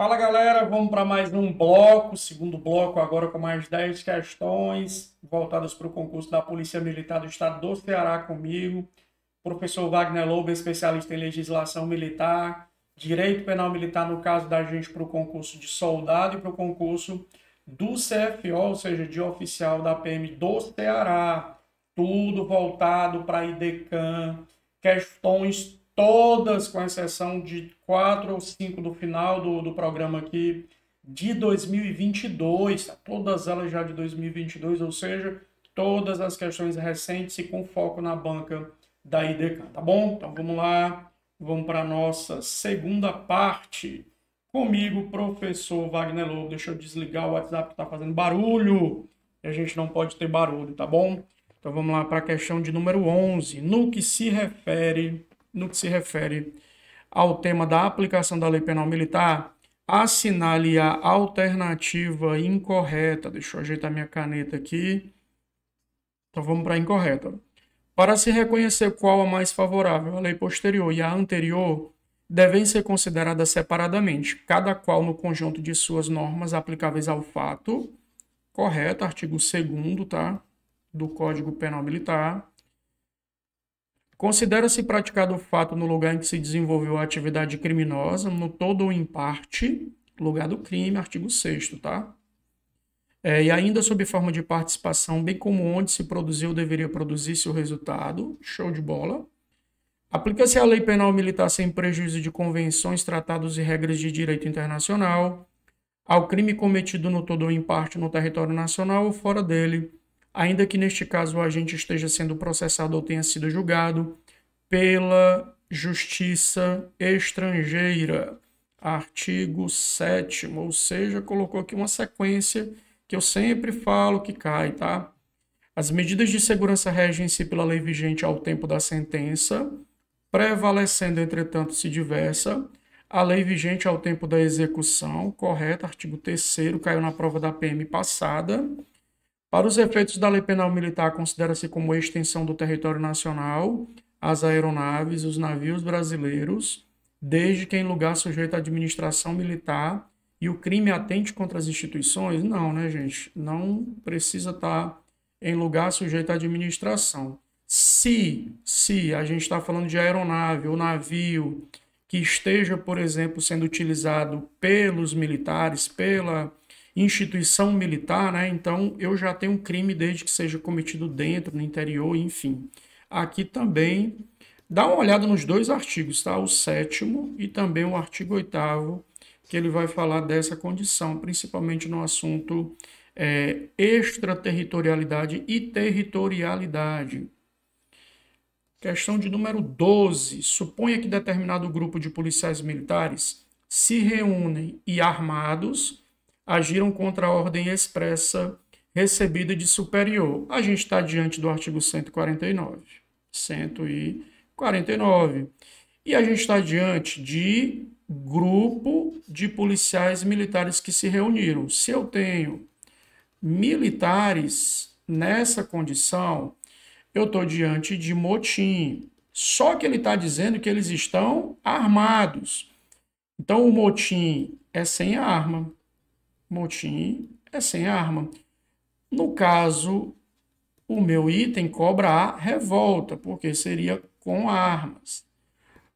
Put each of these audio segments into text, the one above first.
Fala galera, vamos para mais um bloco, segundo bloco agora com mais 10 questões voltadas para o concurso da Polícia Militar do Estado do Ceará comigo. Professor Wagner Lobo, especialista em legislação militar, direito penal militar no caso da gente para o concurso de soldado e para o concurso do CFO, ou seja, de oficial da PM do Ceará. Tudo voltado para a IDECAM, questões todas, com exceção de quatro ou cinco do final do, do programa aqui, de 2022, tá? todas elas já de 2022, ou seja, todas as questões recentes e com foco na banca da IDECAN, tá bom? Então vamos lá, vamos para a nossa segunda parte. Comigo, professor Wagner Lobo, deixa eu desligar o WhatsApp que tá fazendo barulho, e a gente não pode ter barulho, tá bom? Então vamos lá para a questão de número 11, no que se refere no que se refere ao tema da aplicação da lei penal militar, assinale a alternativa incorreta. Deixa eu ajeitar minha caneta aqui. Então vamos para a incorreta. Para se reconhecer qual a mais favorável, a lei posterior e a anterior devem ser consideradas separadamente, cada qual no conjunto de suas normas aplicáveis ao fato, correto, artigo 2 tá, do Código Penal Militar, Considera-se praticado o fato no lugar em que se desenvolveu a atividade criminosa, no todo ou em parte, lugar do crime, artigo 6 tá? É, e ainda sob forma de participação, bem como onde se produziu deveria produzir-se o resultado, show de bola. Aplica-se a lei penal militar sem prejuízo de convenções, tratados e regras de direito internacional, ao crime cometido no todo ou em parte no território nacional ou fora dele, ainda que neste caso o agente esteja sendo processado ou tenha sido julgado pela justiça estrangeira. Artigo 7, ou seja, colocou aqui uma sequência que eu sempre falo que cai, tá? As medidas de segurança regem-se pela lei vigente ao tempo da sentença, prevalecendo, entretanto, se diversa, a lei vigente ao tempo da execução, correto, artigo 3 caiu na prova da PM passada, para os efeitos da Lei Penal Militar, considera-se como extensão do território nacional as aeronaves, os navios brasileiros, desde que em lugar sujeito à administração militar e o crime atente contra as instituições? Não, né, gente? Não precisa estar em lugar sujeito à administração. Se, se a gente está falando de aeronave ou navio que esteja, por exemplo, sendo utilizado pelos militares, pela instituição militar, né? Então eu já tenho um crime desde que seja cometido dentro, no interior, enfim. Aqui também dá uma olhada nos dois artigos, tá? O sétimo e também o artigo oitavo, que ele vai falar dessa condição, principalmente no assunto é, extraterritorialidade e territorialidade. Questão de número 12. Suponha que determinado grupo de policiais militares se reúnem e armados agiram contra a ordem expressa recebida de superior. A gente está diante do artigo 149. 149. E a gente está diante de grupo de policiais militares que se reuniram. Se eu tenho militares nessa condição, eu estou diante de motim. Só que ele está dizendo que eles estão armados. Então o motim é sem arma motim é sem arma. No caso, o meu item cobra a revolta, porque seria com armas.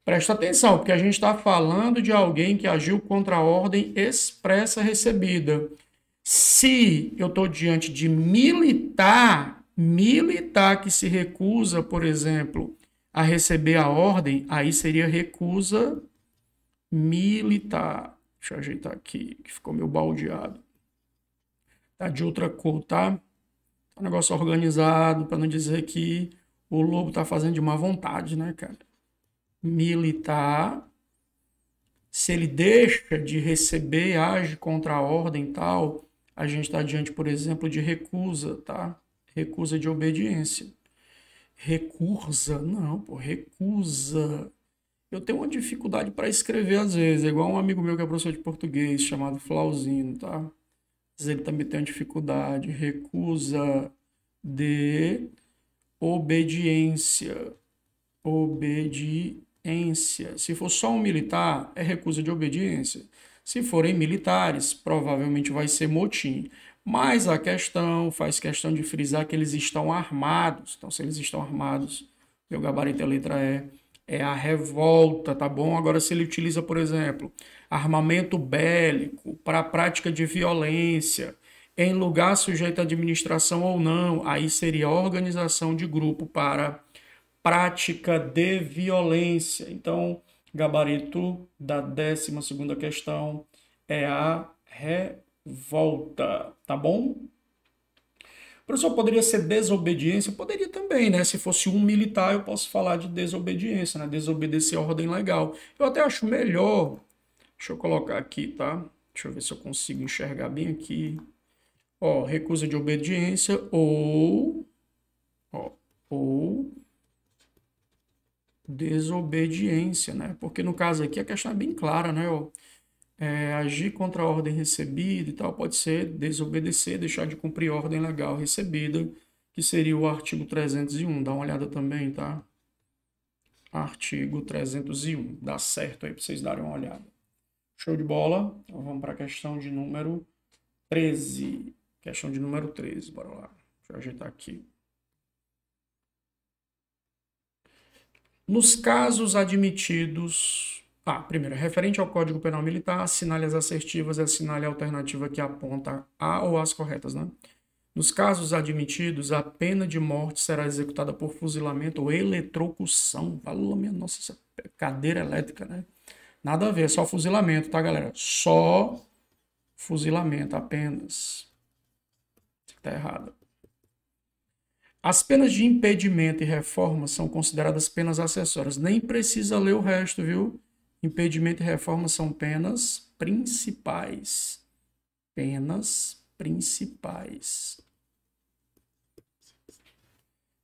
Presta atenção, porque a gente está falando de alguém que agiu contra a ordem expressa recebida. Se eu estou diante de militar, militar que se recusa, por exemplo, a receber a ordem, aí seria recusa militar. Deixa eu ajeitar aqui, que ficou meio baldeado. Tá de outra cor, tá? tá um negócio organizado, para não dizer que o lobo tá fazendo de má vontade, né, cara? Militar. Se ele deixa de receber, age contra a ordem e tal, a gente está diante, por exemplo, de recusa, tá? Recusa de obediência. Recusa, não, pô, recusa eu tenho uma dificuldade para escrever às vezes, é igual um amigo meu que é professor de português, chamado Flauzino, tá? Mas ele também tem uma dificuldade, recusa de obediência. Obediência. Se for só um militar, é recusa de obediência. Se forem militares, provavelmente vai ser motim. Mas a questão faz questão de frisar que eles estão armados. Então, se eles estão armados, meu gabarito é a letra E é a revolta, tá bom? Agora, se ele utiliza, por exemplo, armamento bélico para prática de violência em lugar sujeito à administração ou não, aí seria organização de grupo para prática de violência. Então, gabarito da 12 questão é a revolta, tá bom? Professor, poderia ser desobediência? Poderia também, né? Se fosse um militar, eu posso falar de desobediência, né? Desobedecer a ordem legal. Eu até acho melhor. Deixa eu colocar aqui, tá? Deixa eu ver se eu consigo enxergar bem aqui. Ó, recusa de obediência ou. Ó, ou desobediência, né? Porque no caso aqui a questão é bem clara, né? Eu é, agir contra a ordem recebida e tal, pode ser desobedecer, deixar de cumprir ordem legal recebida, que seria o artigo 301. Dá uma olhada também, tá? Artigo 301. Dá certo aí para vocês darem uma olhada. Show de bola. Então, vamos para a questão de número 13. Questão de número 13, bora lá. Deixa eu ajeitar aqui. Nos casos admitidos ah, primeiro, é referente ao Código Penal Militar, assinale as assertivas e é assinale a alternativa que aponta a ou as corretas, né? Nos casos admitidos, a pena de morte será executada por fuzilamento ou eletrocução. Valeu, minha nossa, essa cadeira elétrica, né? Nada a ver, é só fuzilamento, tá, galera? Só fuzilamento apenas. Isso tá errado. As penas de impedimento e reforma são consideradas penas acessórias. Nem precisa ler o resto, viu? Impedimento e reforma são penas principais. Penas principais.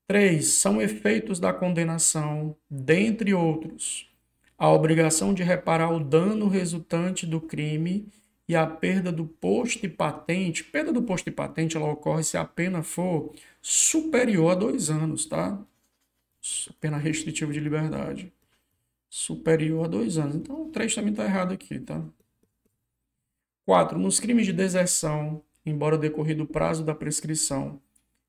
3. São efeitos da condenação, dentre outros, a obrigação de reparar o dano resultante do crime e a perda do posto e patente. Perda do posto e patente ela ocorre se a pena for superior a dois anos, tá? Pena restritiva de liberdade superior a dois anos. Então, 3 também está errado aqui, tá? 4. Nos crimes de deserção, embora decorrido o prazo da prescrição,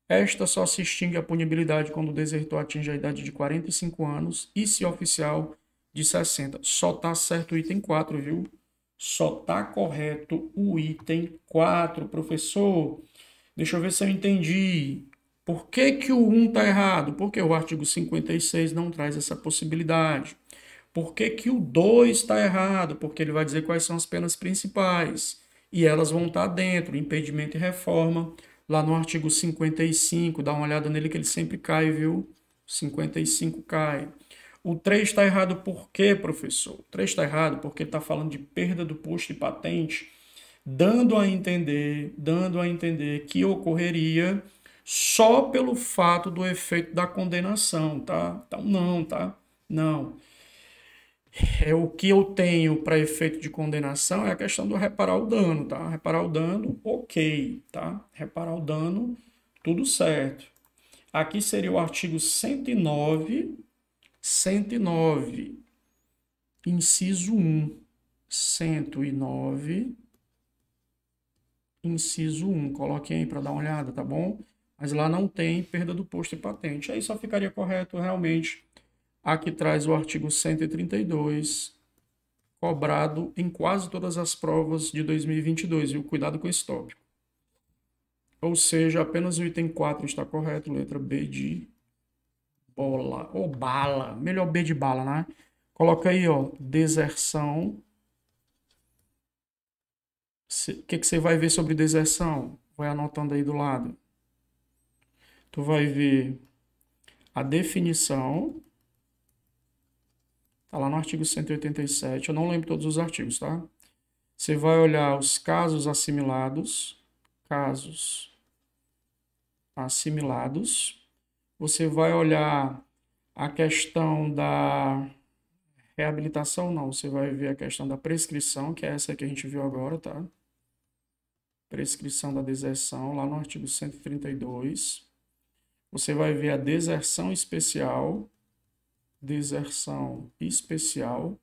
esta só se extingue a punibilidade quando o desertor atinge a idade de 45 anos e se oficial de 60. Só tá certo o item 4, viu? Só tá correto o item 4, professor. Deixa eu ver se eu entendi. Por que, que o 1 tá errado? Porque o artigo 56 não traz essa possibilidade. Por que, que o 2 está errado? Porque ele vai dizer quais são as penas principais. E elas vão estar tá dentro, impedimento e reforma. Lá no artigo 55, dá uma olhada nele que ele sempre cai, viu? 55 cai. O 3 está errado por quê, professor? O 3 está errado porque está falando de perda do posto de patente, dando a entender, dando a entender que ocorreria só pelo fato do efeito da condenação, tá? Então não, tá? Não. É, é, o que eu tenho para efeito de condenação é a questão do reparar o dano, tá? Reparar o dano, ok, tá? Reparar o dano, tudo certo. Aqui seria o artigo 109, 109, inciso 1. 109, inciso 1. Coloque aí para dar uma olhada, tá bom? Mas lá não tem perda do posto e patente. Aí só ficaria correto realmente Aqui traz o artigo 132, cobrado em quase todas as provas de 2022, viu? Cuidado com esse tópico. Ou seja, apenas o item 4 está correto, letra B de bola, ou bala, melhor B de bala, né? Coloca aí, ó, deserção. O que, que você vai ver sobre deserção? Vai anotando aí do lado. Tu vai ver a definição, Está lá no artigo 187. Eu não lembro todos os artigos, tá? Você vai olhar os casos assimilados. Casos assimilados. Você vai olhar a questão da reabilitação, não. Você vai ver a questão da prescrição, que é essa que a gente viu agora, tá? Prescrição da deserção, lá no artigo 132. Você vai ver a deserção especial, deserção especial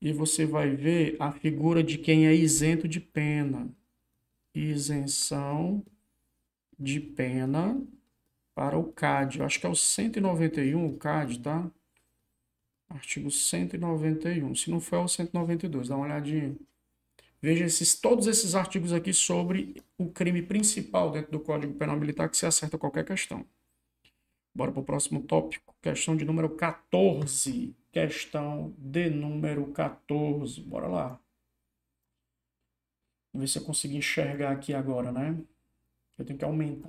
e você vai ver a figura de quem é isento de pena. Isenção de pena para o CAD. Eu acho que é o 191, o CAD, tá? Artigo 191. Se não for, é o 192. Dá uma olhadinha. Veja esses, todos esses artigos aqui sobre o crime principal dentro do Código Penal Militar que se acerta qualquer questão. Bora para o próximo tópico. Questão de número 14. Questão de número 14. Bora lá. Vamos ver se eu consigo enxergar aqui agora, né? Eu tenho que aumentar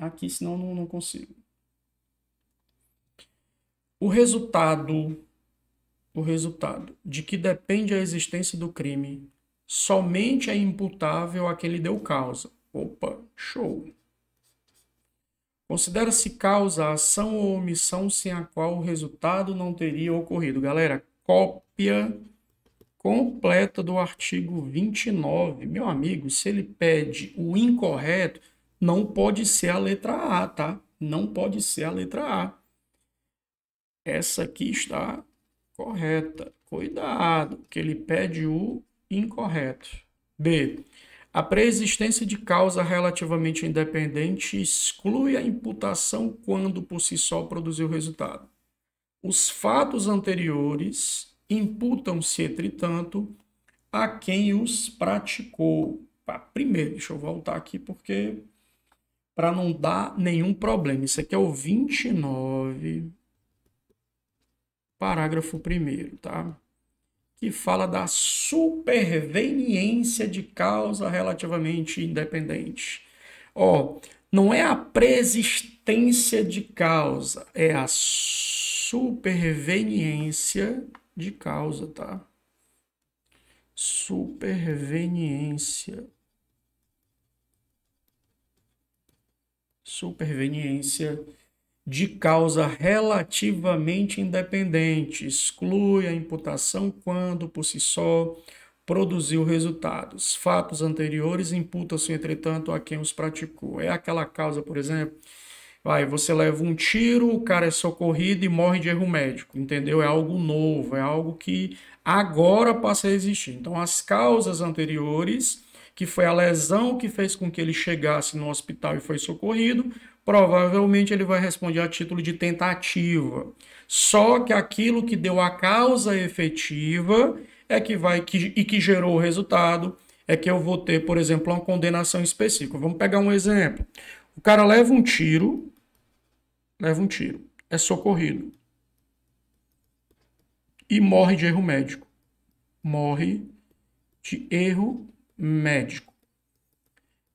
aqui, senão não, não consigo. O resultado, o resultado de que depende a existência do crime somente é imputável a quem lhe deu causa. Opa, show. Considera-se causa a ação ou omissão sem a qual o resultado não teria ocorrido. Galera, cópia completa do artigo 29. Meu amigo, se ele pede o incorreto, não pode ser a letra A, tá? Não pode ser a letra A. Essa aqui está correta. Cuidado, que ele pede o incorreto. B. A preexistência de causa relativamente independente exclui a imputação quando por si só produziu resultado. Os fatos anteriores imputam-se, entretanto, a quem os praticou. Ah, primeiro, deixa eu voltar aqui porque para não dar nenhum problema. Isso aqui é o 29, parágrafo 1, tá? que fala da superveniência de causa relativamente independente. Ó, oh, não é a preexistência de causa, é a superveniência de causa, tá? Superveniência. Superveniência de causa relativamente independente, exclui a imputação quando, por si só, produziu resultados. Fatos anteriores imputam-se, entretanto, a quem os praticou. É aquela causa, por exemplo, vai, você leva um tiro, o cara é socorrido e morre de erro médico, entendeu? É algo novo, é algo que agora passa a existir. Então, as causas anteriores, que foi a lesão que fez com que ele chegasse no hospital e foi socorrido, provavelmente ele vai responder a título de tentativa. Só que aquilo que deu a causa efetiva é que vai que, e que gerou o resultado é que eu vou ter, por exemplo, uma condenação específica. Vamos pegar um exemplo. O cara leva um tiro, leva um tiro, é socorrido e morre de erro médico. Morre de erro médico.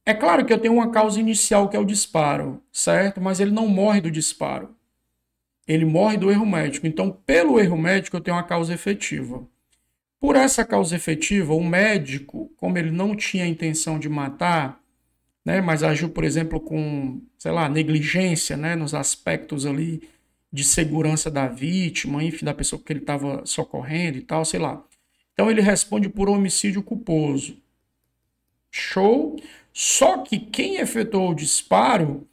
É claro que eu tenho uma causa inicial que é o disparo, certo? Mas ele não morre do disparo. Ele morre do erro médico. Então, pelo erro médico, eu tenho uma causa efetiva. Por essa causa efetiva, o médico, como ele não tinha intenção de matar, né, mas agiu, por exemplo, com, sei lá, negligência né, nos aspectos ali de segurança da vítima, enfim, da pessoa que ele estava socorrendo e tal, sei lá. Então ele responde por homicídio culposo. Show? Só que quem efetuou o disparo,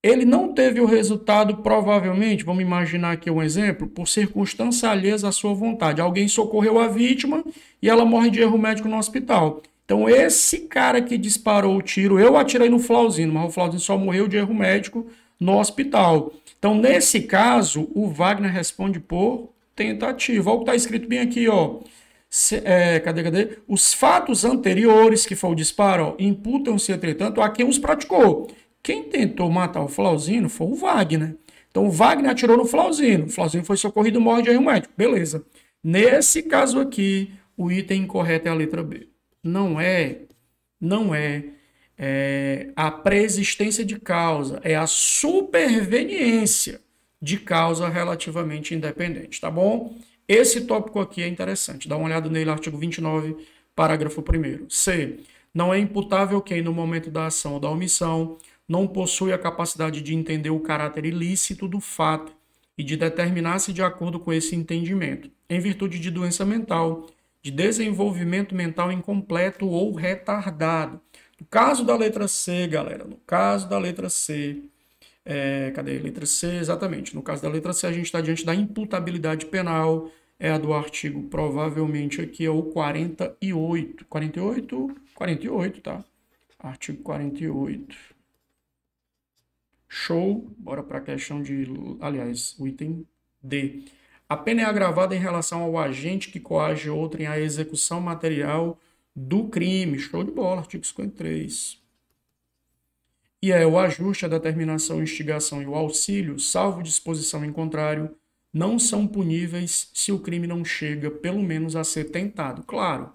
ele não teve o resultado, provavelmente, vamos imaginar aqui um exemplo, por circunstância alheia à sua vontade. Alguém socorreu a vítima e ela morre de erro médico no hospital. Então, esse cara que disparou o tiro, eu atirei no Flauzino, mas o Flauzino só morreu de erro médico no hospital. Então, nesse caso, o Wagner responde por tentativa. Olha o que está escrito bem aqui, ó se, é, cadê, cadê? Os fatos anteriores, que foi o disparo, imputam-se, entretanto, a quem os praticou. Quem tentou matar o Flauzino foi o Wagner. Então o Wagner atirou no Flauzino. O Flauzino foi socorrido morre de o médico. Beleza. Nesse caso aqui, o item incorreto é a letra B. Não é, não é, é a preexistência de causa, é a superveniência de causa relativamente independente, tá bom? Esse tópico aqui é interessante. Dá uma olhada nele, artigo 29, parágrafo 1. C. Não é imputável quem, no momento da ação ou da omissão, não possui a capacidade de entender o caráter ilícito do fato e de determinar-se de acordo com esse entendimento, em virtude de doença mental, de desenvolvimento mental incompleto ou retardado. No caso da letra C, galera, no caso da letra C, é, cadê? Letra C, exatamente. No caso da letra C, a gente está diante da imputabilidade penal, é a do artigo, provavelmente aqui é o 48. 48? 48, tá? Artigo 48. Show. Bora para a questão de, aliás, o item D. A pena é agravada em relação ao agente que coage outrem à execução material do crime. Show de bola, artigo 53 e é o ajuste, a determinação, a instigação e o auxílio, salvo disposição em contrário, não são puníveis se o crime não chega, pelo menos, a ser tentado. Claro,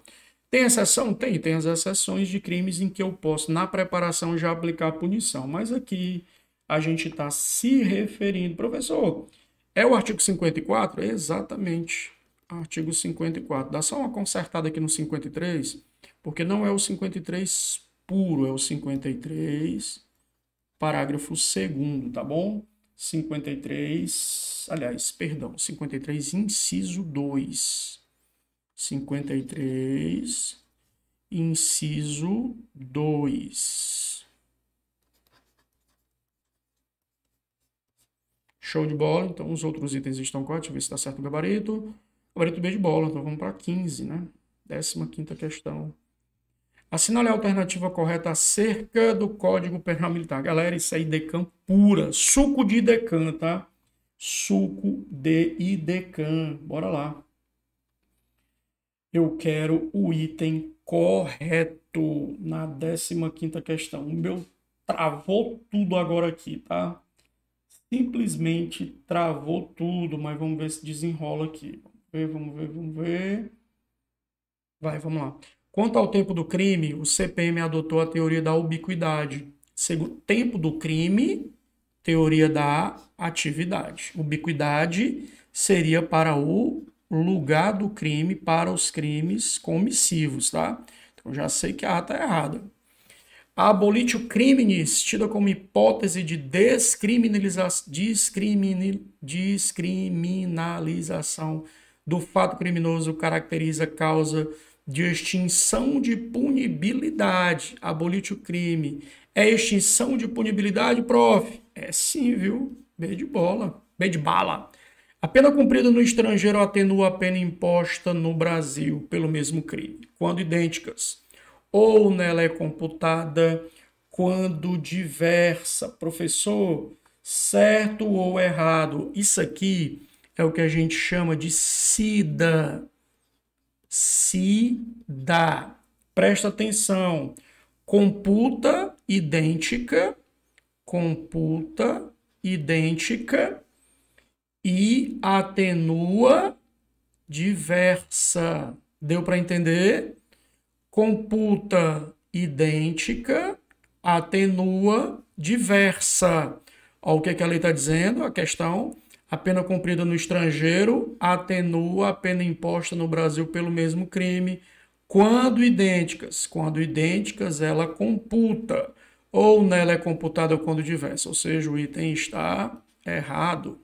tem exceção? Tem, tem as exceções de crimes em que eu posso, na preparação, já aplicar a punição, mas aqui a gente está se referindo, professor, é o artigo 54? Exatamente, artigo 54. Dá só uma consertada aqui no 53, porque não é o 53 puro, é o 53 parágrafo 2 tá bom? 53, aliás, perdão, 53, inciso 2. 53, inciso 2. Show de bola. Então, os outros itens estão corretos. Deixa eu ver se está certo o gabarito. Gabarito B de bola. Então, vamos para 15, né? 15 quinta questão. Assinale a alternativa correta acerca do Código Penal Militar. Galera, isso é IDECAM pura. Suco de decan, tá? Suco de IDECAM. Bora lá. Eu quero o item correto na 15ª questão. O meu travou tudo agora aqui, tá? Simplesmente travou tudo, mas vamos ver se desenrola aqui. Vamos ver, vamos ver, vamos ver. Vai, vamos lá. Quanto ao tempo do crime, o CPM adotou a teoria da ubiquidade. Segundo, tempo do crime, teoria da atividade. Ubiquidade seria para o lugar do crime, para os crimes comissivos, tá? Então já sei que a está errada. o criminis, tida como hipótese de descriminalização do fato criminoso, caracteriza causa de extinção de punibilidade. Abolite o crime. É extinção de punibilidade, prof? É sim, viu? B de bola. B de bala. A pena cumprida no estrangeiro atenua a pena imposta no Brasil pelo mesmo crime, quando idênticas. Ou nela é computada quando diversa. Professor, certo ou errado? Isso aqui é o que a gente chama de SIDA se dá. Presta atenção. Computa idêntica, computa idêntica e atenua diversa. Deu para entender? Computa idêntica, atenua diversa. Olha o que, é que a lei está dizendo, a questão a pena cumprida no estrangeiro atenua a pena imposta no Brasil pelo mesmo crime, quando idênticas. Quando idênticas, ela computa, ou nela é computada quando diversa, ou seja, o item está errado.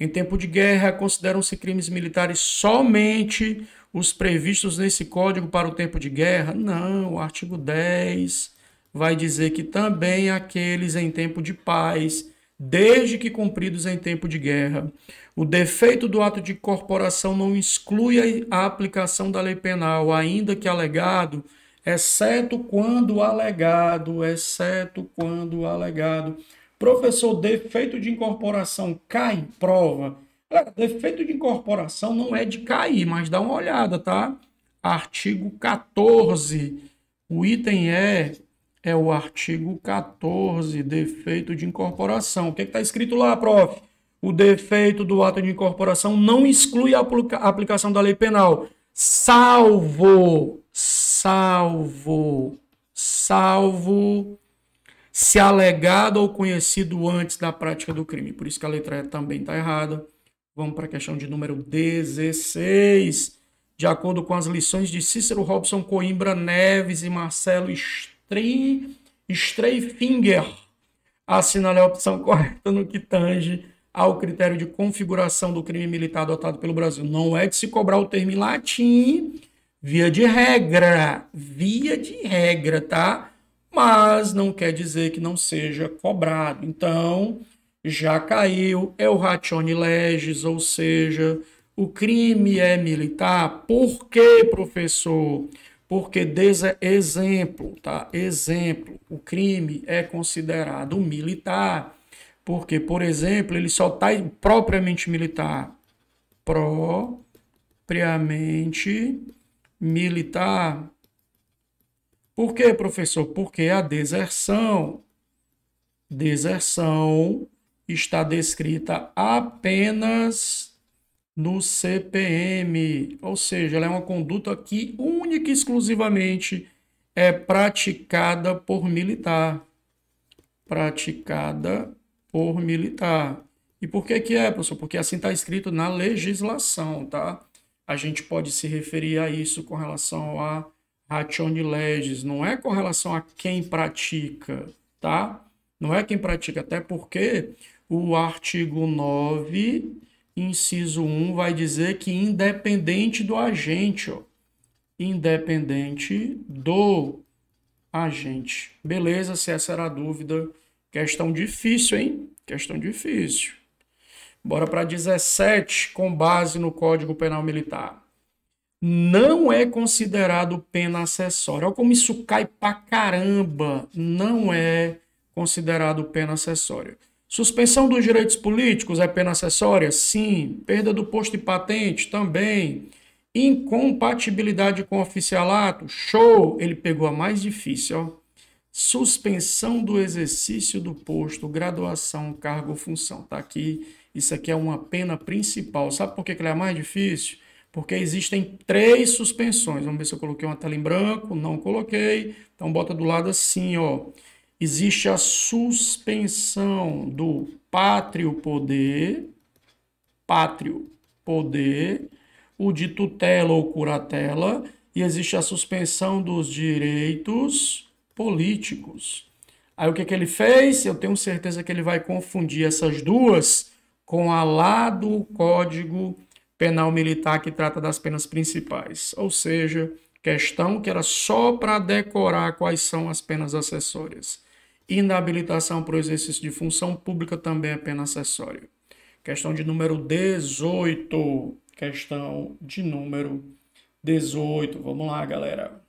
Em tempo de guerra, consideram-se crimes militares somente os previstos nesse código para o tempo de guerra? Não, o artigo 10 vai dizer que também aqueles em tempo de paz desde que cumpridos em tempo de guerra. O defeito do ato de corporação não exclui a aplicação da lei penal, ainda que alegado, exceto quando alegado, exceto quando alegado. Professor, defeito de incorporação cai em prova? Cara, defeito de incorporação não é de cair, mas dá uma olhada, tá? Artigo 14, o item é é o artigo 14, defeito de incorporação. O que é está escrito lá, prof? O defeito do ato de incorporação não exclui a aplicação da lei penal, salvo, salvo, salvo se alegado ou conhecido antes da prática do crime. Por isso que a letra E também está errada. Vamos para a questão de número 16. De acordo com as lições de Cícero Robson Coimbra Neves e Marcelo Stolz, Stri... Strayfinger assinale a opção correta no que tange ao critério de configuração do crime militar adotado pelo Brasil. Não é de se cobrar o termo em latim, via de regra, via de regra, tá? Mas não quer dizer que não seja cobrado. Então, já caiu, é o ratione legis, ou seja, o crime é militar. Por quê, professor? Porque des é exemplo, tá? Exemplo, o crime é considerado militar, porque, por exemplo, ele só está propriamente militar. Propriamente militar. Por quê, professor? Porque a deserção, deserção está descrita apenas no CPM, ou seja, ela é uma conduta que única e exclusivamente é praticada por militar. Praticada por militar. E por que que é, professor? Porque assim está escrito na legislação, tá? A gente pode se referir a isso com relação a de legis, não é com relação a quem pratica, tá? Não é quem pratica, até porque o artigo 9 inciso 1 vai dizer que independente do agente, ó, independente do agente. Beleza, se essa era a dúvida, questão difícil, hein? Questão difícil. Bora para 17, com base no Código Penal Militar. Não é considerado pena acessória. Olha como isso cai pra caramba. Não é considerado pena acessória. Suspensão dos direitos políticos é pena acessória? Sim. Perda do posto e patente? Também. Incompatibilidade com oficialato? Show! Ele pegou a mais difícil, ó. Suspensão do exercício do posto, graduação, cargo ou função. Tá aqui. Isso aqui é uma pena principal. Sabe por que ela é mais difícil? Porque existem três suspensões. Vamos ver se eu coloquei uma tela em branco. Não coloquei. Então bota do lado assim, ó existe a suspensão do pátrio poder, pátrio poder, o de tutela ou curatela, e existe a suspensão dos direitos políticos. Aí o que, que ele fez? Eu tenho certeza que ele vai confundir essas duas com a lá do Código Penal Militar que trata das penas principais. Ou seja, questão que era só para decorar quais são as penas acessórias. Inabilitação para o exercício de função pública também é pena acessória. Questão de número 18. Questão de número 18. Vamos lá, galera.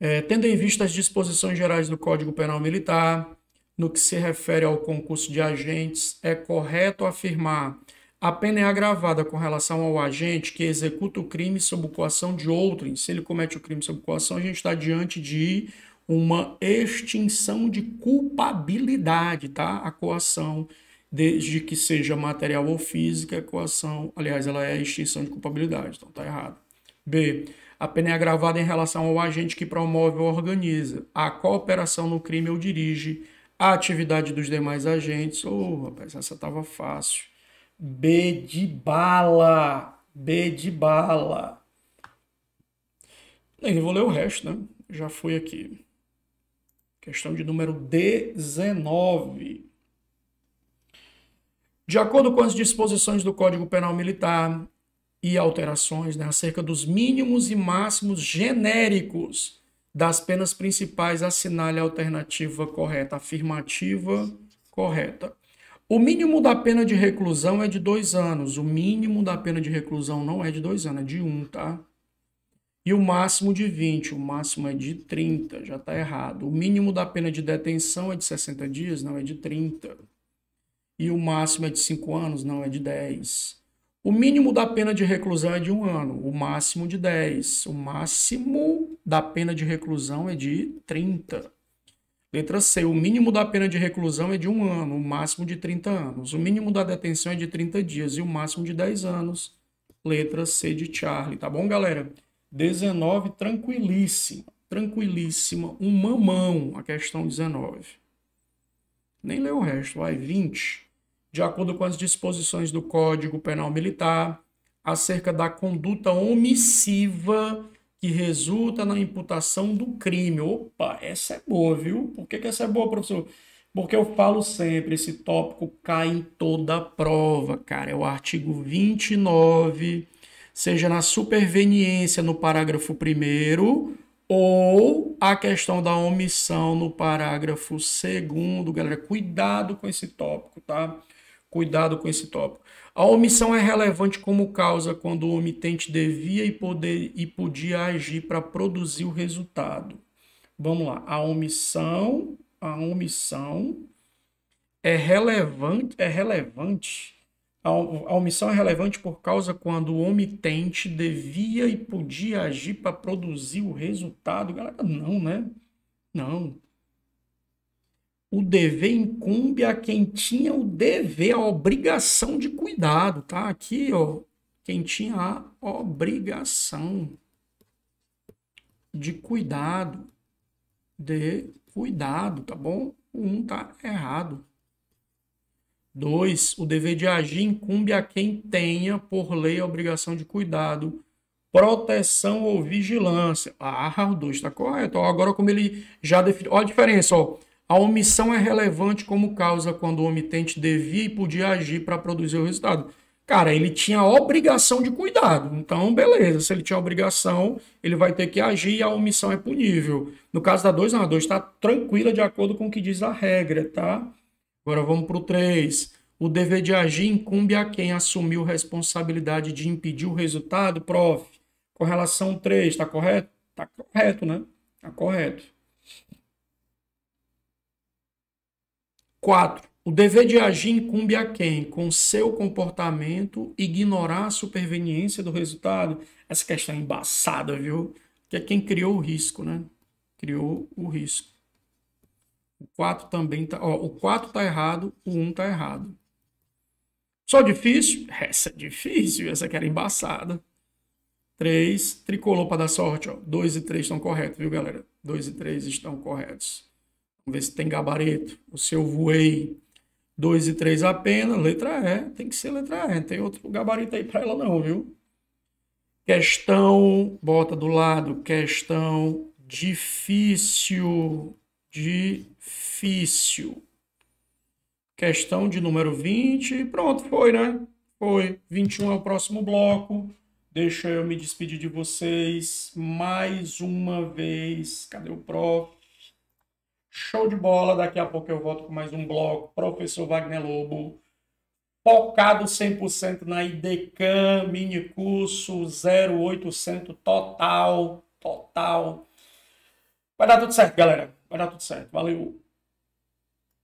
É, tendo em vista as disposições gerais do Código Penal Militar, no que se refere ao concurso de agentes, é correto afirmar a pena é agravada com relação ao agente que executa o crime sob coação de outrem. Se ele comete o crime sob coação, a gente está diante de uma extinção de culpabilidade, tá? A coação, desde que seja material ou física, a coação, aliás, ela é extinção de culpabilidade, então tá errado. B. A pena é agravada em relação ao agente que promove ou organiza a cooperação no crime ou dirige a atividade dos demais agentes. Ô, oh, rapaz, essa tava fácil. B de bala. B de bala. Eu vou ler o resto, né? Já fui aqui. Questão de número 19. De acordo com as disposições do Código Penal Militar e alterações né, acerca dos mínimos e máximos genéricos das penas principais, assinale a alternativa correta, afirmativa correta. O mínimo da pena de reclusão é de dois anos. O mínimo da pena de reclusão não é de dois anos, é de um, tá? E o máximo de 20, o máximo é de 30, já está errado. O mínimo da pena de detenção é de 60 dias, não é de 30. E o máximo é de 5 anos, não é de 10. O mínimo da pena de reclusão é de 1 ano, o máximo de 10. O máximo da pena de reclusão é de 30. Letra C. O mínimo da pena de reclusão é de 1 ano, o máximo de 30 anos. O mínimo da detenção é de 30 dias e o máximo de 10 anos. Letra C de Charlie, tá bom, galera? 19, tranquilíssima, tranquilíssima, um mamão, a questão 19. Nem leu o resto, vai, 20. De acordo com as disposições do Código Penal Militar, acerca da conduta omissiva que resulta na imputação do crime. Opa, essa é boa, viu? Por que, que essa é boa, professor? Porque eu falo sempre, esse tópico cai em toda a prova, cara. É o artigo 29 seja na superveniência no parágrafo 1 ou a questão da omissão no parágrafo 2. Galera, cuidado com esse tópico, tá? Cuidado com esse tópico. A omissão é relevante como causa quando o omitente devia e, poder, e podia agir para produzir o resultado. Vamos lá. A omissão, a omissão é relevante, é relevante a, omissão é relevante por causa quando o omitente devia e podia agir para produzir o resultado. Galera, não, né? Não. O dever incumbe a quem tinha o dever, a obrigação de cuidado, tá? Aqui, ó, quem tinha a obrigação de cuidado, de cuidado, tá bom? O um tá errado. 2. O dever de agir incumbe a quem tenha, por lei, a obrigação de cuidado, proteção ou vigilância. Ah, o 2 está correto. agora, como ele já definiu. Olha a diferença. Ó. A omissão é relevante como causa quando o omitente devia e podia agir para produzir o resultado. Cara, ele tinha a obrigação de cuidado. Então, beleza. Se ele tinha a obrigação, ele vai ter que agir e a omissão é punível. No caso da 2, não, a 2 está tranquila de acordo com o que diz a regra, tá? Agora vamos para o 3. O dever de agir incumbe a quem assumiu responsabilidade de impedir o resultado, prof. ao 3, está correto? Está correto, né? Está correto. 4. O dever de agir incumbe a quem, com seu comportamento, ignorar a superveniência do resultado. Essa questão é embaçada, viu? Que é quem criou o risco, né? Criou o risco. O 4 também tá, ó, o 4 tá errado, o 1 tá errado. Só difícil? Essa é difícil, essa aqui era embaçada. 3, tricolor para dar sorte, ó. 2 e 3 estão corretos, viu, galera? 2 e 3 estão corretos. Vamos ver se tem gabarito. O seu voei 2 e 3 apenas, letra E, tem que ser letra E, não tem outro gabarito aí para ela não, viu? Questão, bota do lado, questão difícil difícil. Questão de número 20. Pronto, foi, né? Foi. 21 é o próximo bloco. Deixa eu me despedir de vocês mais uma vez. Cadê o prof? Show de bola. Daqui a pouco eu volto com mais um bloco. Professor Wagner Lobo. Focado 100% na IDCAM, mini curso 0800 total, total. Vai dar tudo certo, galera. Vai dar tudo certo. Valeu!